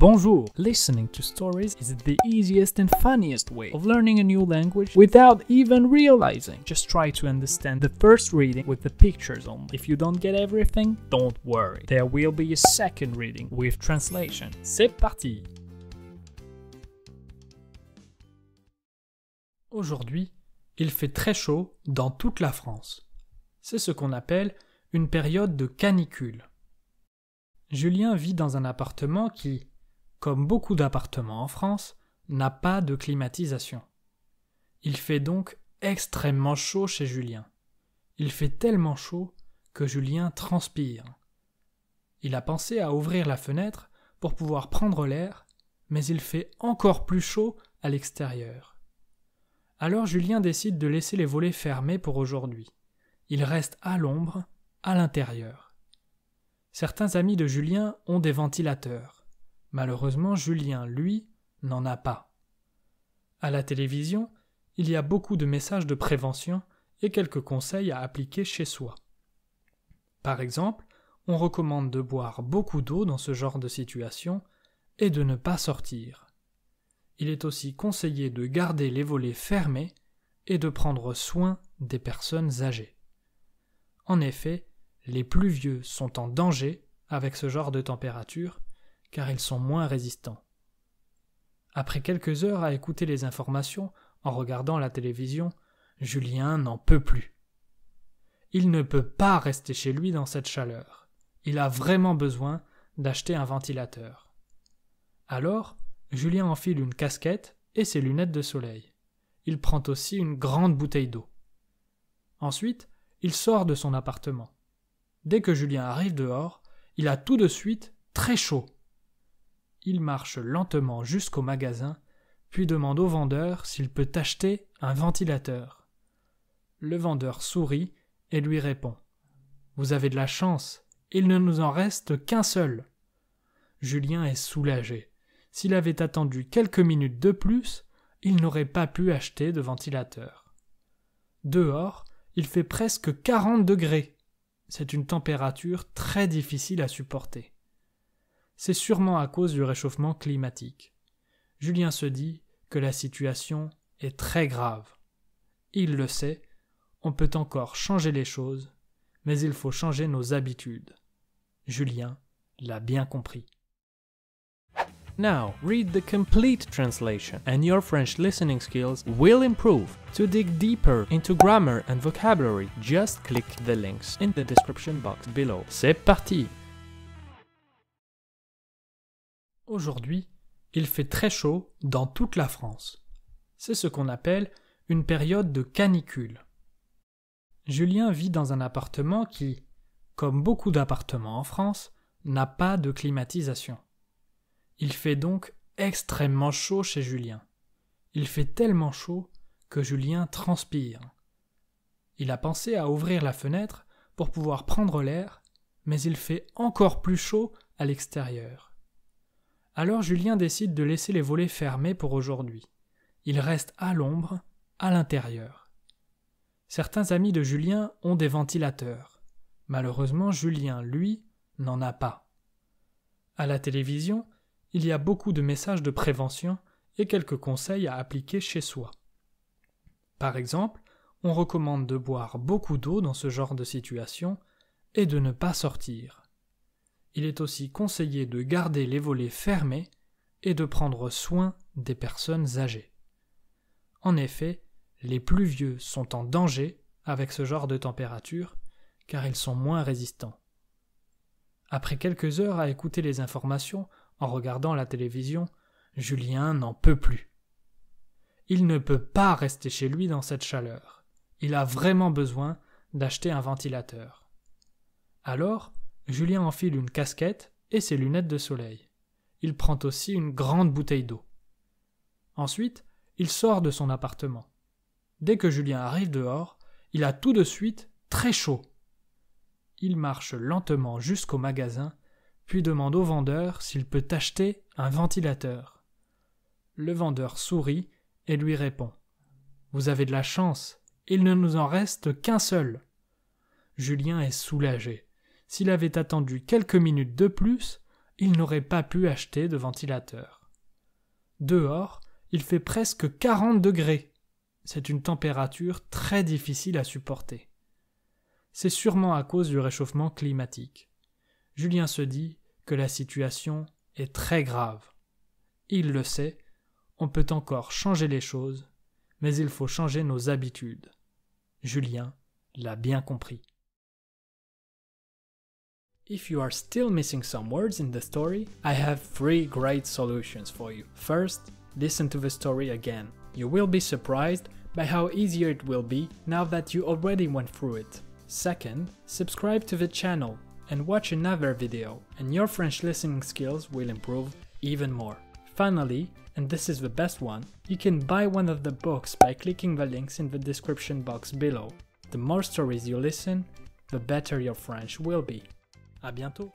Bonjour! Listening to stories is the easiest and funniest way of learning a new language without even realizing. Just try to understand the first reading with the pictures only. If you don't get everything, don't worry. There will be a second reading with translation. C'est parti! Aujourd'hui, il fait très chaud dans toute la France. C'est ce qu'on appelle une période de canicule. Julien vit dans un appartement qui, comme beaucoup d'appartements en France, n'a pas de climatisation. Il fait donc extrêmement chaud chez Julien. Il fait tellement chaud que Julien transpire. Il a pensé à ouvrir la fenêtre pour pouvoir prendre l'air, mais il fait encore plus chaud à l'extérieur. Alors Julien décide de laisser les volets fermés pour aujourd'hui. Il reste à l'ombre, à l'intérieur. Certains amis de Julien ont des ventilateurs. Malheureusement, Julien, lui, n'en a pas. À la télévision, il y a beaucoup de messages de prévention et quelques conseils à appliquer chez soi. Par exemple, on recommande de boire beaucoup d'eau dans ce genre de situation et de ne pas sortir. Il est aussi conseillé de garder les volets fermés et de prendre soin des personnes âgées. En effet, les plus vieux sont en danger avec ce genre de température car ils sont moins résistants. Après quelques heures à écouter les informations en regardant la télévision, Julien n'en peut plus. Il ne peut pas rester chez lui dans cette chaleur. Il a vraiment besoin d'acheter un ventilateur. Alors, Julien enfile une casquette et ses lunettes de soleil. Il prend aussi une grande bouteille d'eau. Ensuite, il sort de son appartement. Dès que Julien arrive dehors, il a tout de suite très chaud il marche lentement jusqu'au magasin, puis demande au vendeur s'il peut acheter un ventilateur. Le vendeur sourit et lui répond Vous avez de la chance, il ne nous en reste qu'un seul. Julien est soulagé. S'il avait attendu quelques minutes de plus, il n'aurait pas pu acheter de ventilateur. Dehors, il fait presque quarante degrés. C'est une température très difficile à supporter c'est sûrement à cause du réchauffement climatique. Julien se dit que la situation est très grave. Il le sait, on peut encore changer les choses, mais il faut changer nos habitudes. Julien l'a bien compris. Now, read the complete translation, and your French listening skills will improve. To dig deeper into grammar and vocabulary, just click the links in the description box below. C'est parti! Aujourd'hui, il fait très chaud dans toute la France. C'est ce qu'on appelle une période de canicule. Julien vit dans un appartement qui, comme beaucoup d'appartements en France, n'a pas de climatisation. Il fait donc extrêmement chaud chez Julien. Il fait tellement chaud que Julien transpire. Il a pensé à ouvrir la fenêtre pour pouvoir prendre l'air, mais il fait encore plus chaud à l'extérieur. Alors Julien décide de laisser les volets fermés pour aujourd'hui. Il reste à l'ombre, à l'intérieur. Certains amis de Julien ont des ventilateurs. Malheureusement, Julien, lui, n'en a pas. À la télévision, il y a beaucoup de messages de prévention et quelques conseils à appliquer chez soi. Par exemple, on recommande de boire beaucoup d'eau dans ce genre de situation et de ne pas sortir il est aussi conseillé de garder les volets fermés et de prendre soin des personnes âgées. En effet, les plus vieux sont en danger avec ce genre de température car ils sont moins résistants. Après quelques heures à écouter les informations en regardant la télévision, Julien n'en peut plus. Il ne peut pas rester chez lui dans cette chaleur. Il a vraiment besoin d'acheter un ventilateur. Alors, Julien enfile une casquette et ses lunettes de soleil. Il prend aussi une grande bouteille d'eau. Ensuite, il sort de son appartement. Dès que Julien arrive dehors, il a tout de suite très chaud. Il marche lentement jusqu'au magasin, puis demande au vendeur s'il peut acheter un ventilateur. Le vendeur sourit et lui répond Vous avez de la chance, il ne nous en reste qu'un seul. Julien est soulagé s'il avait attendu quelques minutes de plus, il n'aurait pas pu acheter de ventilateur. Dehors, il fait presque 40 degrés. C'est une température très difficile à supporter. C'est sûrement à cause du réchauffement climatique. Julien se dit que la situation est très grave. Il le sait, on peut encore changer les choses, mais il faut changer nos habitudes. Julien l'a bien compris. If you are still missing some words in the story, I have three great solutions for you. First, listen to the story again. You will be surprised by how easier it will be now that you already went through it. Second, subscribe to the channel and watch another video and your French listening skills will improve even more. Finally, and this is the best one, you can buy one of the books by clicking the links in the description box below. The more stories you listen, the better your French will be. À bientôt